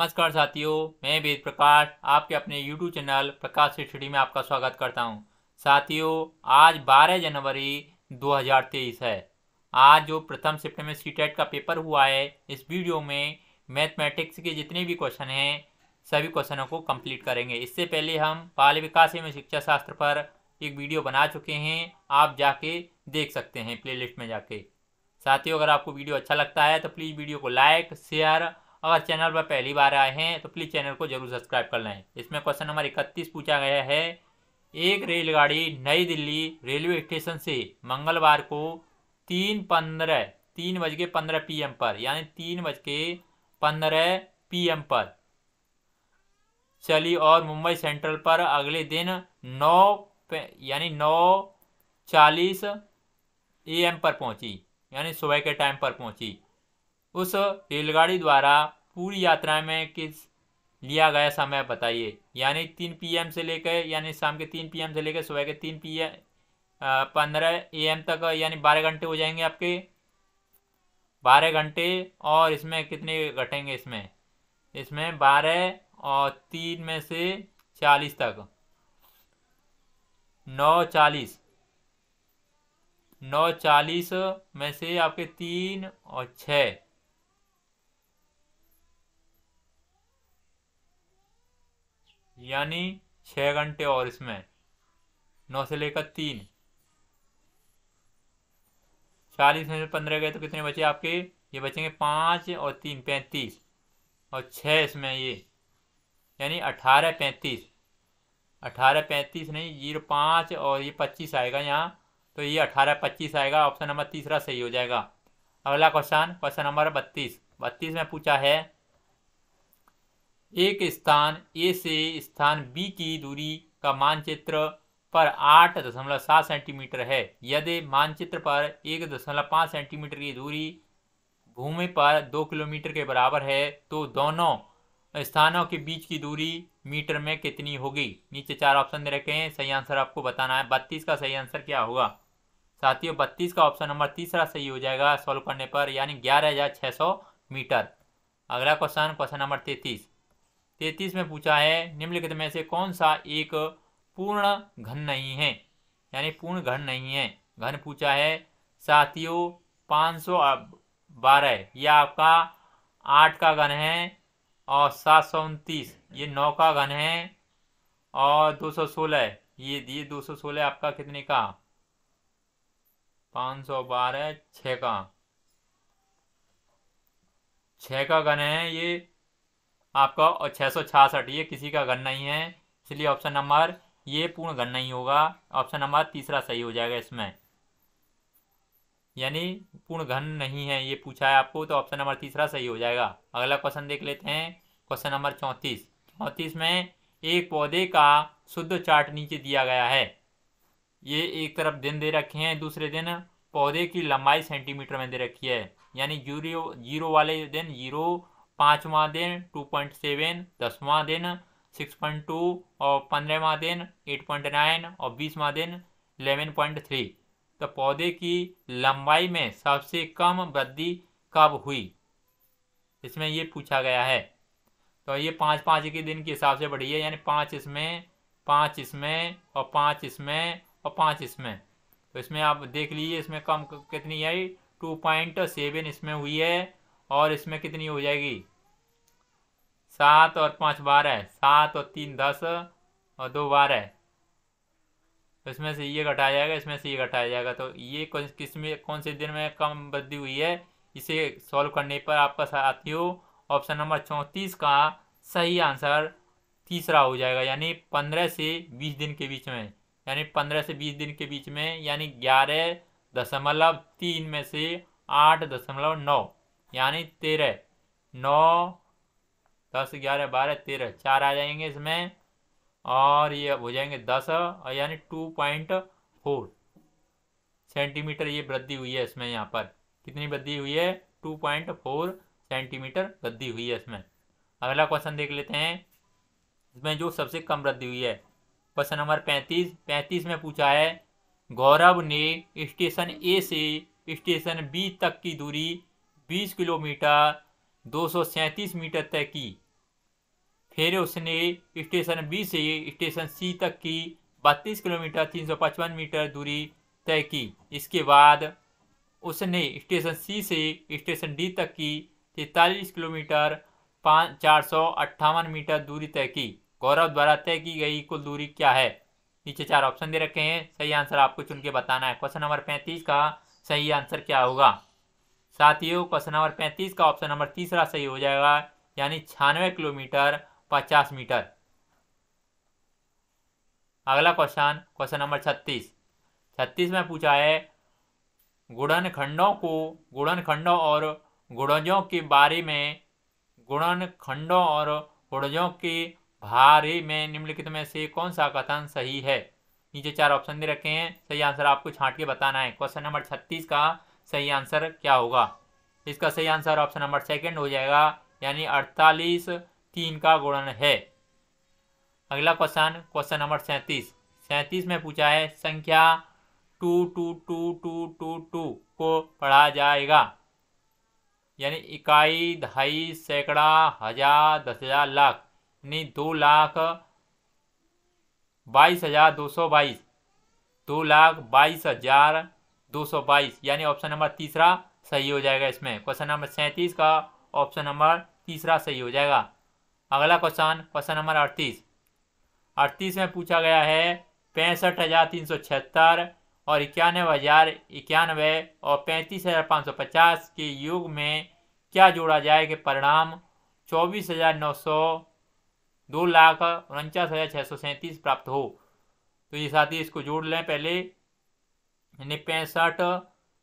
नमस्कार साथियों मैं वेद प्रकाश आपके अपने YouTube चैनल प्रकाश स्टडी में आपका स्वागत करता हूं। साथियों आज 12 जनवरी 2023 है आज जो प्रथम शिफ्ट में सी e का पेपर हुआ है इस वीडियो में मैथमेटिक्स के जितने भी क्वेश्चन हैं सभी क्वेश्चनों को कंप्लीट करेंगे इससे पहले हम बाल विकास एवं शिक्षा शास्त्र पर एक वीडियो बना चुके हैं आप जाके देख सकते हैं प्ले में जाके साथियों अगर आपको वीडियो अच्छा लगता है तो प्लीज़ वीडियो को लाइक शेयर अगर चैनल पर पहली बार आए हैं तो प्लीज़ चैनल को जरूर सब्सक्राइब कर लें इसमें क्वेश्चन नंबर इकतीस पूछा गया है एक रेलगाड़ी नई दिल्ली रेलवे स्टेशन से मंगलवार को तीन पंद्रह तीन बज के पंद्रह पी पर यानी तीन बज के पंद्रह पी पर चली और मुंबई सेंट्रल पर अगले दिन नौ यानी नौ चालीस ए एम पर पहुंची यानी सुबह के टाइम पर पहुंची उस रेलगाड़ी द्वारा पूरी यात्रा में किस लिया गया समय बताइए यानी तीन पीएम से लेकर यानी शाम के तीन पीएम से लेकर सुबह के तीन पी एम पंद्रह एम तक यानी बारह घंटे हो जाएंगे आपके बारह घंटे और इसमें कितने घटेंगे इसमें इसमें बारह और तीन में से चालीस तक नौ चालीस नौ चालीस में से आपके तीन और छः यानी छः घंटे और इसमें नौ से लेकर तीन चालीस में से पंद्रह गए तो कितने बचे आपके ये बचेंगे पाँच और तीन पैंतीस और छः इसमें ये यानी अठारह पैंतीस अठारह पैंतीस नहीं जीरो तो पाँच और ये पच्चीस आएगा यहाँ तो ये अठारह पच्चीस आएगा ऑप्शन नंबर तीसरा सही हो जाएगा अगला क्वेश्चन क्वेश्चन नंबर बत्तीस बत्तीस में पूछा है एक स्थान ए से स्थान बी की दूरी का मानचित्र पर आठ दशमलव सात सेंटीमीटर है यदि मानचित्र पर एक दशमलव पाँच सेंटीमीटर की दूरी भूमि पर दो किलोमीटर के बराबर है तो दोनों स्थानों के बीच की दूरी मीटर में कितनी होगी नीचे चार ऑप्शन दे रखे हैं सही आंसर आपको बताना है बत्तीस का सही आंसर क्या होगा साथियों बत्तीस का ऑप्शन नंबर तीसरा सही हो जाएगा सॉल्व करने पर यानी ग्यारह हज़ार छः सौ मीटर अगला क्वेश्चन क्वेश्चन नंबर तैतीस तैतीस में पूछा है निम्नलिखित में से कौन सा एक पूर्ण घन नहीं है यानी पूर्ण घन नहीं है घन पूछा है साथियों पाँच सौ बारह यह आपका आठ का घन है और सात सौ उनतीस ये नौ का घन है और दो सौ सोलह ये दिए दो सौ सोलह आपका कितने का पाँच सौ बारह छः का छः का घन है ये आपका और छः सौ छियासठ ये किसी का घन नहीं है इसलिए ऑप्शन नंबर ये पूर्ण घन नहीं होगा ऑप्शन नंबर तीसरा सही हो जाएगा इसमें यानी पूर्ण घन नहीं है ये पूछा है आपको तो ऑप्शन नंबर तीसरा सही हो जाएगा अगला क्वेश्चन देख लेते हैं क्वेश्चन नंबर चौंतीस चौंतीस में एक पौधे का शुद्ध चार्ट नीचे दिया गया है ये एक तरफ दिन दे रखे हैं दूसरे दिन पौधे की लंबाई सेंटीमीटर में दे रखी है यानी जीरो जीरो वाले दिन जीरो पाँचवा दिन टू पॉइंट सेवन दसवां दिन सिक्स पॉइंट टू और पंद्रहवा दिन एट पॉइंट नाइन और बीसवा दिन एलेवन पॉइंट थ्री तो पौधे की लंबाई में सबसे कम वृद्धि कब हुई इसमें ये पूछा गया है तो ये पाँच पाँच के दिन के हिसाब से बढ़ी है यानी पाँच इसमें पाँच इसमें और पाँच इसमें और पाँच इसमें तो इसमें आप देख लीजिए इसमें कम कितनी आई टू पॉइंट सेवन इसमें हुई है और इसमें कितनी हो जाएगी सात और पाँच बारह सात और तीन दस और दो बारह इसमें से ये घटाया जाएगा इसमें से ये घटाया जाएगा तो ये किस में कौन से दिन में कम वृद्धि हुई है इसे सॉल्व करने पर आपका साथियों ऑप्शन नंबर चौंतीस का सही आंसर तीसरा हो जाएगा यानी पंद्रह से बीस दिन के बीच में यानी पंद्रह से बीस दिन के बीच में यानी ग्यारह दशमलव तीन में से आठ दशमलव नौ यानी तेरह नौ दस ग्यारह बारह तेरह चार आ जाएंगे इसमें और ये हो जाएंगे दस और यानी टू पॉइंट फोर सेंटीमीटर ये वृद्धि हुई है इसमें यहाँ पर कितनी वृद्धि हुई है टू पॉइंट फोर सेंटीमीटर वृद्धि हुई है इसमें अगला क्वेश्चन देख लेते हैं इसमें जो सबसे कम वृद्धि हुई है क्वेश्चन नंबर पैंतीस पैंतीस में पूछा है गौरव ने स्टेशन ए से स्टेशन बी तक की दूरी बीस किलोमीटर 237 मीटर तय की फिर उसने स्टेशन बी से स्टेशन सी तक की 32 किलोमीटर 355 मीटर दूरी तय की इसके बाद उसने स्टेशन सी से स्टेशन डी तक की तैतालीस किलोमीटर पाँच चार सौ अट्ठावन मीटर दूरी तय की गौरव द्वारा तय की गई कुल दूरी क्या है नीचे चार ऑप्शन दे रखे हैं सही आंसर आपको चुन के बताना है क्वेश्चन नंबर पैंतीस का सही आंसर क्या होगा साथियों क्वेश्चन नंबर पैंतीस का ऑप्शन नंबर तीसरा सही हो जाएगा यानी छियानवे किलोमीटर पचास मीटर अगला क्वेश्चन क्वेश्चन नंबर छत्तीस छत्तीस में पूछा है गुणन खंडों को गुणन खंडों और गुणजों के बारे में गुड़न खंडों और गुणजों के भारे में निम्नलिखित में से कौन सा कथन सही है नीचे चार ऑप्शन दे रखे हैं सही आंसर आपको छांट के बताना है क्वेश्चन नंबर छत्तीस का सही आंसर क्या होगा इसका सही आंसर ऑप्शन नंबर सेकंड हो जाएगा यानी अड़तालीस तीन का गुणन है अगला क्वेश्चन क्वेश्चन नंबर सैंतीस सैंतीस में पूछा है संख्या two two two two two two को पढ़ा जाएगा यानी इकाई ढाई सैकड़ा हजार दस हजार लाख यानी दो लाख बाईस हजार दो सौ बाईस दो लाख बाईस हजार 222 यानी ऑप्शन नंबर तीसरा सही हो जाएगा इसमें क्वेश्चन नंबर सैंतीस का ऑप्शन नंबर तीसरा सही हो जाएगा अगला क्वेश्चन क्वेश्चन नंबर अड़तीस अड़तीस में पूछा गया है पैंसठ हज़ार तीन सौ छिहत्तर और इक्यानवे हज़ार इक्यानवे और पैंतीस हज़ार पाँच सौ पचास के युग में क्या जोड़ा जाए कि परिणाम चौबीस हज़ार नौ सौ दो लाख उनचास हज़ार छः सौ सैंतीस प्राप्त हो तो ये साथ ही इसको जोड़ लें पहले यानी पैंसठ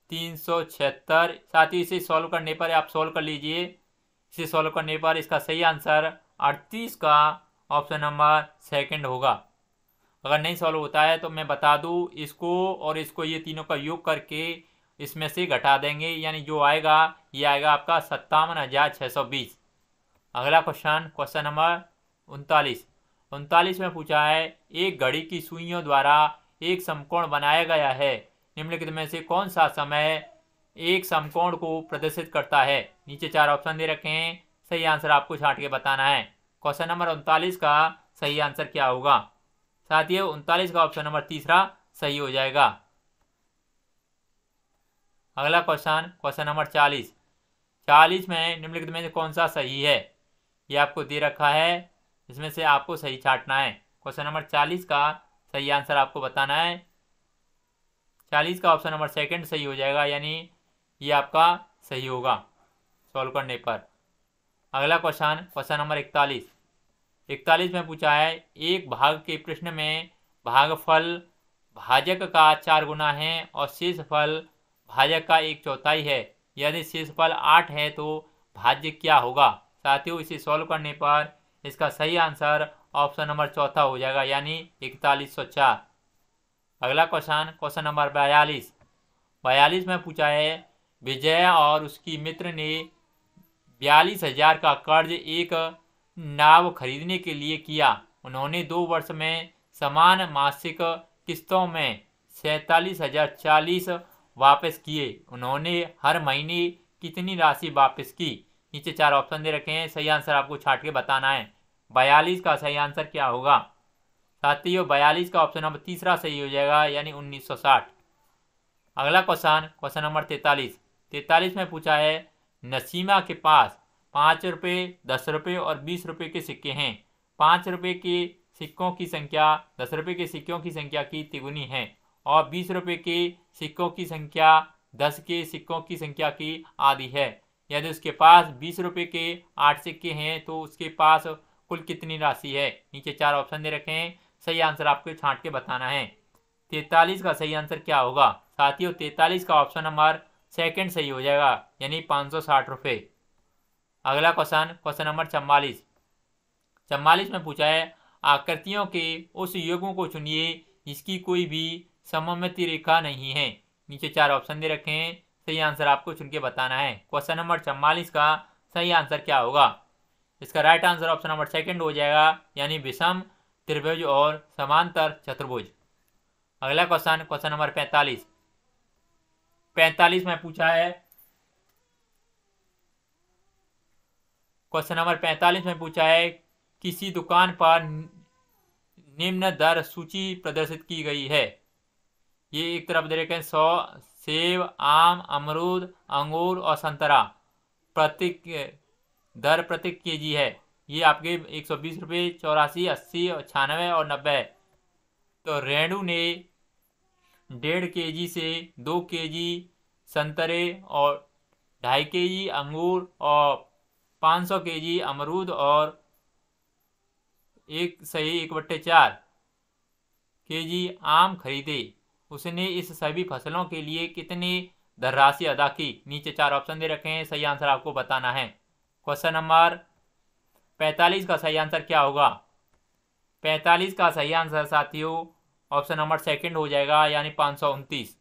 तीन सौ छिहत्तर साथ ही इसे सॉल्व करने पर आप सॉल्व कर लीजिए इसे सॉल्व करने पर इसका सही आंसर अड़तीस का ऑप्शन नंबर सेकंड होगा अगर नहीं सॉल्व होता है तो मैं बता दूं इसको और इसको ये तीनों का योग करके इसमें से घटा देंगे यानी जो आएगा ये आएगा आपका सत्तावन हज़ार छः सौ बीस अगला क्वेश्चन क्वेश्चन नंबर उनतालीस उनतालीस में पूछा है एक घड़ी की सुइयों द्वारा एक समकोण बनाया गया है निम्नलिखित में से कौन सा समय एक समकोण को प्रदर्शित करता है नीचे चार ऑप्शन दे रखे हैं सही आंसर आपको छाट के बताना है क्वेश्चन नंबर उनतालीस का सही आंसर क्या होगा साथ ही उनतालीस का ऑप्शन नंबर तीसरा सही हो जाएगा अगला क्वेश्चन क्वेश्चन नंबर चालीस चालीस में निम्नलिखित में से कौन सा सही है ये आपको दे रखा है इसमें से आपको सही छाटना है क्वेश्चन नंबर चालीस का सही आंसर आपको बताना है चालीस का ऑप्शन नंबर सेकंड सही हो जाएगा यानी ये आपका सही होगा सॉल्व करने पर अगला क्वेश्चन क्वेश्चन नंबर इकतालीस इकतालीस में पूछा है एक भाग के प्रश्न में भागफल भाजक का चार गुना है और शेष फल भाजक का एक चौथाई है यदि शेष फल आठ है तो भाज्य क्या होगा साथियों इसे सॉल्व करने पर इसका सही आंसर ऑप्शन नंबर चौथा हो जाएगा यानी इकतालीस सौ चार अगला क्वेश्चन क्वेश्चन नंबर बयालीस बयालीस में पूछा है विजय और उसकी मित्र ने बयालीस हजार का कर्ज एक नाव खरीदने के लिए किया उन्होंने दो वर्ष में समान मासिक किस्तों में सैतालीस हजार चालीस वापस किए उन्होंने हर महीने कितनी राशि वापस की नीचे चार ऑप्शन दे रखे हैं सही आंसर आपको छाट के बताना है बयालीस का सही आंसर क्या होगा साथियों बयालीस का ऑप्शन नंबर तीसरा सही हो जाएगा यानी 1960 अगला क्वेश्चन क्वेश्चन नंबर तैतालीस तैतालीस में पूछा है नसीमा के पास पाँच रुपये दस रुपये और बीस रुपये के सिक्के हैं पाँच रुपये के सिक्कों की संख्या दस रुपये के सिक्कों की संख्या की तिगुनी है और बीस रुपये के सिक्कों की संख्या दस के सिक्कों की संख्या की आधी है यदि उसके पास बीस रुपये के आठ सिक्के हैं तो उसके पास कुल कितनी राशि है नीचे चार ऑप्शन दे रखे हैं सही आंसर आपको छांट के बताना है तैतालीस का सही आंसर क्या होगा साथियों तैतालीस का ऑप्शन नंबर सेकंड सही हो जाएगा यानी पाँच सौ साठ रुपये अगला क्वेश्चन क्वेश्चन नंबर चम्बालीस चम्बालीस में पूछा है आकृतियों के उस युगों को चुनिए जिसकी कोई भी सममिति रेखा नहीं है नीचे चार ऑप्शन दे रखे हैं सही आंसर आपको चुन के बताना है क्वेश्चन नंबर चम्बालीस का सही आंसर क्या होगा इसका right answer option number second हो जाएगा यानी विषम त्रिभुज और समांतर चतुर्भुज अगला क्वेश्चन क्वेश्चन नंबर पैंतालीस पैंतालीस में पूछा है क्वेश्चन नंबर पैंतालीस में पूछा है किसी दुकान पर निम्न दर सूची प्रदर्शित की गई है ये एक तरफ देखे सौ सेब आम अमरूद अंगूर और संतरा प्रति दर प्रति केजी है ये आपके एक सौ बीस रुपये चौरासी अस्सी और छियानवे और नब्बे तो रेणु ने डेढ़ के जी से दो के जी संतरे और ढाई के जी अंगूर और पाँच सौ के जी अमरूद और एक सही एक बट्टे चार के जी आम खरीदे उसने इस सभी फसलों के लिए कितनी धनराशि अदा की नीचे चार ऑप्शन दे रखे हैं सही आंसर आपको बताना है क्वेश्चन नंबर पैंतालीस का सही आंसर क्या होगा पैंतालीस का सही आंसर साथियों ऑप्शन नंबर सेकंड हो जाएगा यानी पाँच सौ उनतीस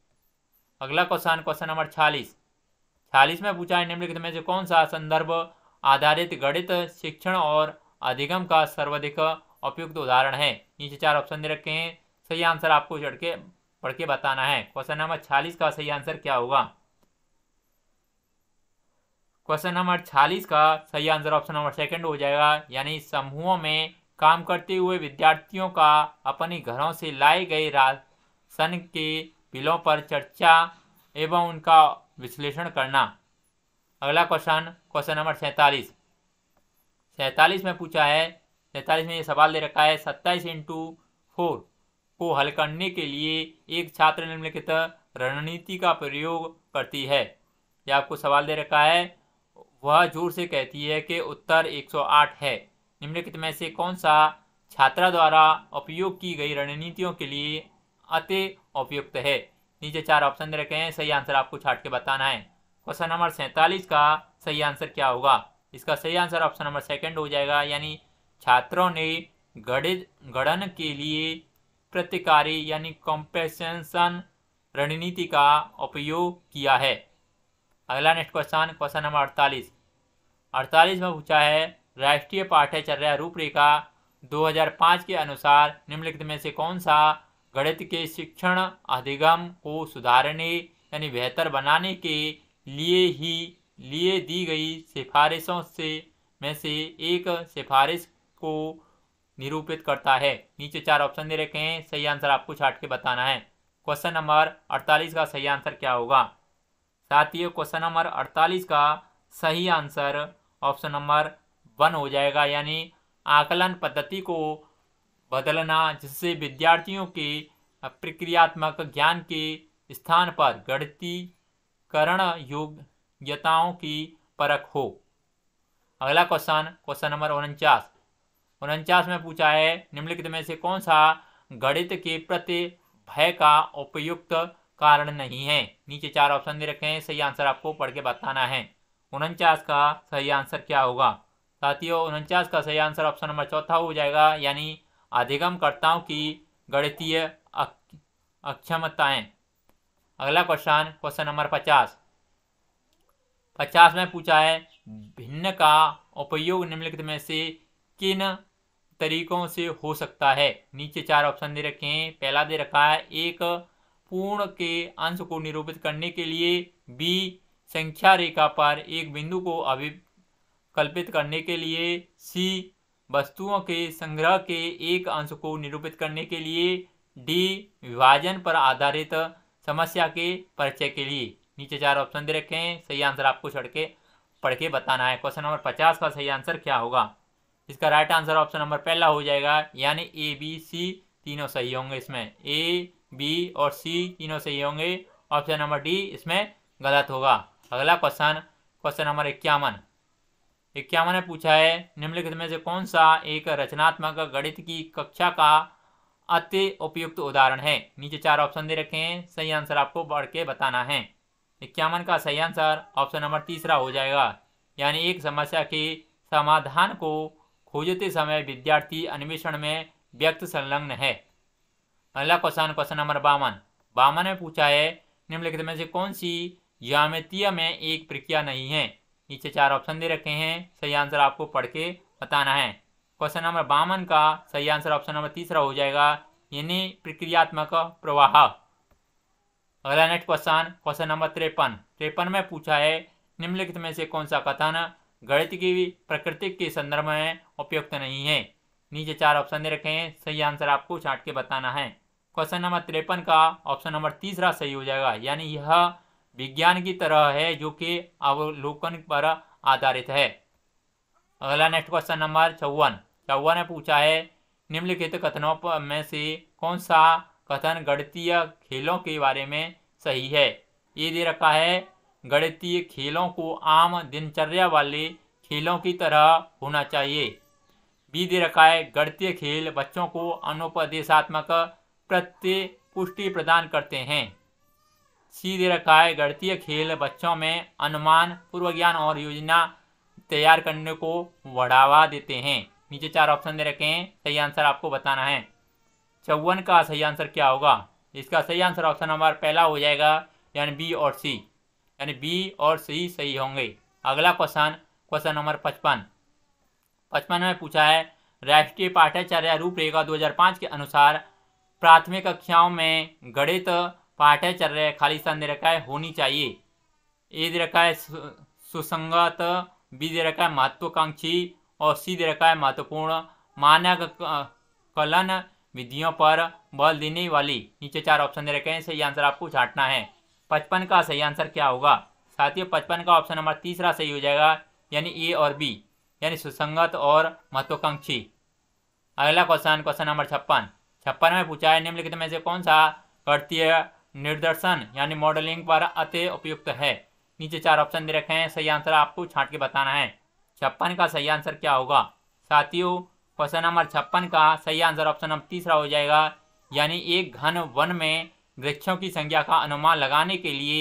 अगला क्वेश्चन क्वेश्चन नंबर छालीस छालीस में पूछा है निम्नलिखित में से कौन सा संदर्भ आधारित गणित शिक्षण और अधिगम का सर्वाधिक उपयुक्त उदाहरण है नीचे चार ऑप्शन दे रखे हैं सही आंसर आपको चढ़ के पढ़ के बताना है क्वेश्चन नंबर छालीस का सही आंसर क्या होगा क्वेश्चन नंबर छालीस का सही आंसर ऑप्शन नंबर सेकंड हो जाएगा यानी समूहों में काम करते हुए विद्यार्थियों का अपने घरों से लाए गए राशन के बिलों पर चर्चा एवं उनका विश्लेषण करना अगला क्वेश्चन क्वेश्चन नंबर सैतालीस सैतालीस में पूछा है सैंतालीस में ये सवाल दे रखा है सत्ताईस इंटू फोर को हल करने के लिए एक छात्र निम्नलिखित रणनीति का प्रयोग करती है ये आपको सवाल दे रखा है वह जोर से कहती है कि उत्तर 108 है निम्नलिखित में से कौन सा छात्रा द्वारा उपयोग की गई रणनीतियों के लिए अति उपयुक्त है नीचे चार ऑप्शन दे रखे हैं सही आंसर आपको छाट के बताना है क्वेश्चन नंबर सैंतालीस का सही आंसर क्या होगा इसका सही आंसर ऑप्शन नंबर सेकंड हो जाएगा यानी छात्रों ने गणित गणन के लिए प्रतिकारी यानी कॉम्पेसेंसन रणनीति का उपयोग किया है अगला नेक्स्ट क्वेश्चन क्वेश्चन नंबर अड़तालीस अड़तालीस में पूछा है राष्ट्रीय पाठ्यचर्या रूपरेखा 2005 के अनुसार निम्नलिखित में से कौन सा गणित के शिक्षण अधिगम को सुधारने यानी बेहतर बनाने के लिए ही लिए दी गई सिफारिशों से में से एक सिफारिश को निरूपित करता है नीचे चार ऑप्शन दे रखे हैं सही आंसर आपको छाट के बताना है क्वेश्चन नंबर 48 का सही आंसर क्या होगा साथ ही क्वेश्चन नंबर 48 का सही आंसर ऑप्शन नंबर वन हो जाएगा यानी आकलन पद्धति को बदलना जिससे विद्यार्थियों के प्रक्रियात्मक ज्ञान के स्थान पर गणितीकरण योग्यताओं की परख हो अगला क्वेश्चन क्वेश्चन नंबर उनचास उनचास में पूछा है निम्नलिखित में से कौन सा गणित के प्रति भय का उपयुक्त कारण नहीं है नीचे चार ऑप्शन दे रखे हैं सही आंसर आपको पढ़ के बताना है उनचास का सही आंसर क्या होगा साथियों उनचास का सही आंसर ऑप्शन नंबर चौथा हो जाएगा यानी अधिगमकर्ताओं की गणितीय अक्षमताएं अगला क्वेश्चन क्वेश्चन नंबर पचास पचास में पूछा है भिन्न का उपयोग निम्नलिखित में से किन तरीकों से हो सकता है नीचे चार ऑप्शन दे रखे हैं पहला दे रखा है एक पूर्ण के अंश को निरूपित करने के लिए बी संख्या रेखा पर एक बिंदु को अभिकल्पित करने के लिए सी वस्तुओं के संग्रह के एक अंश को निरूपित करने के लिए डी विभाजन पर आधारित समस्या के परिचय के लिए नीचे चार ऑप्शन दे रखे हैं सही आंसर आपको छड़ के पढ़ के बताना है क्वेश्चन नंबर पचास का सही आंसर क्या होगा इसका राइट आंसर ऑप्शन नंबर पहला हो जाएगा यानी ए बी सी तीनों सही होंगे इसमें ए बी और सी तीनों सही होंगे ऑप्शन नंबर डी इसमें गलत होगा अगला क्वेश्चन क्वेश्चन नंबर इक्यावन इक्यावन ने पूछा है निम्नलिखित में से कौन सा एक रचनात्मक गणित की कक्षा का अति उपयुक्त उदाहरण है नीचे चार ऑप्शन दे रखे हैं सही आंसर आपको बढ़ के बताना है इक्यावन का सही आंसर ऑप्शन नंबर तीसरा हो जाएगा यानी एक समस्या के समाधान को खोजते समय विद्यार्थी अन्वेषण में व्यक्त संलग्न है अगला क्वेश्चन क्वेश्चन नंबर बावन बावन ने पूछा है निम्नलिखित में से कौन सी ज्यामितीय में एक प्रक्रिया नहीं है नीचे चार ऑप्शन दे रखे हैं सही आंसर आपको पढ़ के बताना है क्वेश्चन नंबर बावन का सही आंसर ऑप्शन नंबर तीसरा हो जाएगा यानी प्रक्रियात्मक प्रवाह अगला नेक्स्ट क्वेश्चन क्वेश्चन नंबर तिरपन तिरपन में पूछा है निम्नलिखित में से कौन सा कथन गणित की प्रकृति के संदर्भ में उपयुक्त नहीं है नीचे चार ऑप्शन दे रखे हैं सही आंसर आपको छाट के बताना है क्वेश्चन नंबर तिरपन का ऑप्शन नंबर तीसरा सही हो जाएगा यानी यह विज्ञान की तरह है जो कि अवलोकन पर आधारित है अगला नेक्स्ट क्वेश्चन नंबर चौवन चौवन ने पूछा है निम्नलिखित कथनों में से कौन सा कथन गणितीय खेलों के बारे में सही है ये दे रखा है गणितीय खेलों को आम दिनचर्या वाले खेलों की तरह होना चाहिए बी दे रखा है गणितीय खेल बच्चों को अनुपदेशात्मक प्रत्यय पुष्टि प्रदान करते हैं सी दे रखा है गणतीय खेल बच्चों में अनुमान पूर्व ज्ञान और योजना तैयार करने को बढ़ावा देते हैं नीचे चार ऑप्शन दे रखे हैं सही आंसर आपको बताना है चौवन का सही आंसर क्या होगा इसका सही आंसर ऑप्शन नंबर पहला हो जाएगा यानी बी और सी यानी बी और सी सही होंगे अगला क्वेश्चन क्वेश्चन नंबर पचपन पचपन में पूछा है राष्ट्रीय पाठ्याचार्य रूपरेखा 2005 के अनुसार प्राथमिक कक्षाओं में गणित पाठ है चल रहा है खालिस्तान दे रखा है होनी चाहिए ए दे रखा है सुसंगत बी दे रखा है महत्वाकांक्षी और सी दे रखा है महत्वपूर्ण मानक कलन विधियों पर बल देने वाली नीचे चार ऑप्शन दे रखे हैं सही आंसर आपको छाटना है पचपन का सही आंसर क्या होगा साथियों पचपन का ऑप्शन नंबर तीसरा सही हो जाएगा यानी ए और बी यानी सुसंगत और महत्वाकांक्षी अगला क्वेश्चन क्वेश्चन नंबर छप्पन छप्पन में पूछा है निम्नलिखित में से कौन सा है निर्दर्शन यानी मॉडलिंग पर अति उपयुक्त है नीचे चार ऑप्शन दे रखे हैं सही आंसर आपको छांट के बताना है छप्पन का सही आंसर क्या होगा साथियों क्वेश्चन नंबर छप्पन का सही आंसर ऑप्शन नंबर तीसरा हो जाएगा यानी एक घन वन में वृक्षों की संख्या का अनुमान लगाने के लिए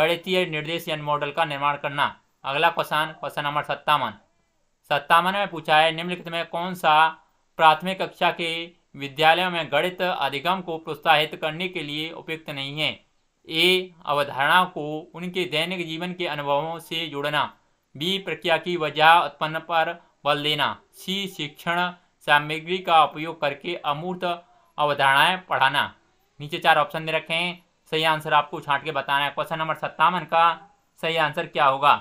गणितीय निर्देश यानी मॉडल का निर्माण करना अगला क्वेश्चन क्वेश्चन नंबर सत्तावन सत्तावन में पूछा है निम्नलिखित में कौन सा प्राथमिक कक्षा के विद्यालयों में गणित अधिगम को प्रोत्साहित करने के लिए उपयुक्त नहीं है ए अवधारणा को उनके दैनिक जीवन के अनुभवों से जोड़ना बी प्रक्रिया की वजह उत्पन्न पर बल देना सी शिक्षण सामग्री का उपयोग करके अमूर्त अवधारणाएं पढ़ाना नीचे चार ऑप्शन दे रखे हैं सही आंसर आपको छांट के बताना है क्वेश्चन नंबर सत्तावन का सही आंसर क्या होगा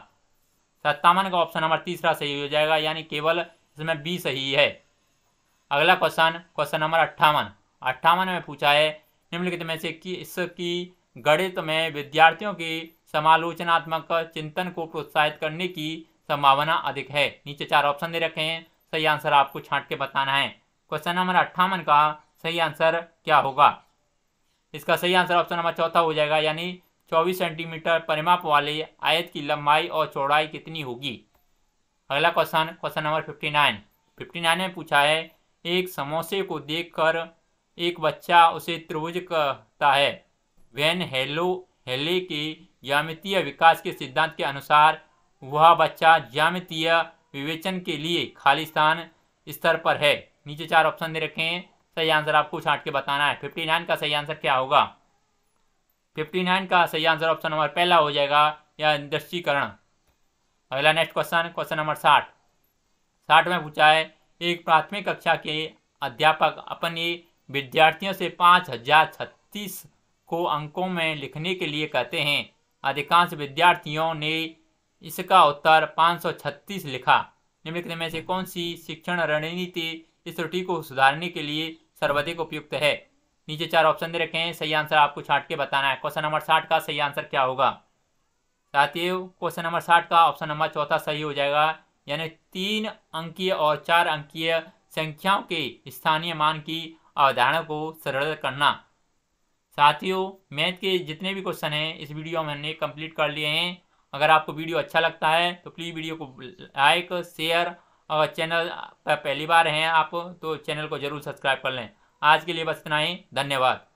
सत्तावन का ऑप्शन नंबर तीसरा सही हो जाएगा यानी केवल इसमें बी सही है अगला क्वेश्चन क्वेश्चन नंबर अट्ठावन अट्ठावन में पूछा है निम्नलिखित में से कि इसकी गणित में विद्यार्थियों की समालोचनात्मक चिंतन को प्रोत्साहित करने की संभावना अधिक है नीचे चार ऑप्शन दे रखे हैं सही आंसर आपको छांट के बताना है क्वेश्चन नंबर अट्ठावन का सही आंसर क्या होगा इसका सही आंसर ऑप्शन नंबर चौथा हो जाएगा यानी 24 सेंटीमीटर परिमाप वाले आयत की लंबाई और चौड़ाई कितनी होगी अगला क्वेश्चन क्वेश्चन नंबर 59 59 में पूछा है एक समोसे को देखकर एक बच्चा उसे त्रिभुज कहता है वैन हेलो हेले के ज्यामितीय विकास के सिद्धांत के अनुसार वह बच्चा ज्यामितीय विवेचन के लिए खालिस्तान स्तर पर है नीचे चार ऑप्शन दे रखे हैं सही आंसर आपको छाट के बताना है फिफ्टी नाइन का सही आंसर क्या होगा फिफ्टी नाइन का सही आंसर ऑप्शन नंबर पहला हो जाएगा या दृष्टिकरण अगला नेक्स्ट क्वेश्चन क्वेश्चन नंबर साठ साठ में पूछा है एक प्राथमिक कक्षा के अध्यापक अपने विद्यार्थियों से पाँच हजार छत्तीस को अंकों में लिखने के लिए कहते हैं अधिकांश विद्यार्थियों ने इसका उत्तर पाँच सौ छत्तीस लिखा निम्नलिखित में से कौन सी शिक्षण रणनीति इस त्रुटि को सुधारने के लिए सर्वाधिक उपयुक्त है नीचे चार ऑप्शन दे रखे हैं सही आंसर आपको छाट के बताना है क्वेश्चन नंबर साठ का सही आंसर क्या होगा साथियों क्वेश्चन नंबर साठ का ऑप्शन नंबर चौथा सही हो जाएगा यानी तीन अंकीय और चार अंकीय संख्याओं के स्थानीय मान की अवधारणा को सरल करना साथियों मैथ के जितने भी क्वेश्चन हैं इस वीडियो में हमने कंप्लीट कर लिए हैं अगर आपको वीडियो अच्छा लगता है तो प्लीज़ वीडियो को लाइक शेयर और चैनल पर पहली बार हैं आप तो चैनल को ज़रूर सब्सक्राइब कर लें आज के लिए बस इतना ही धन्यवाद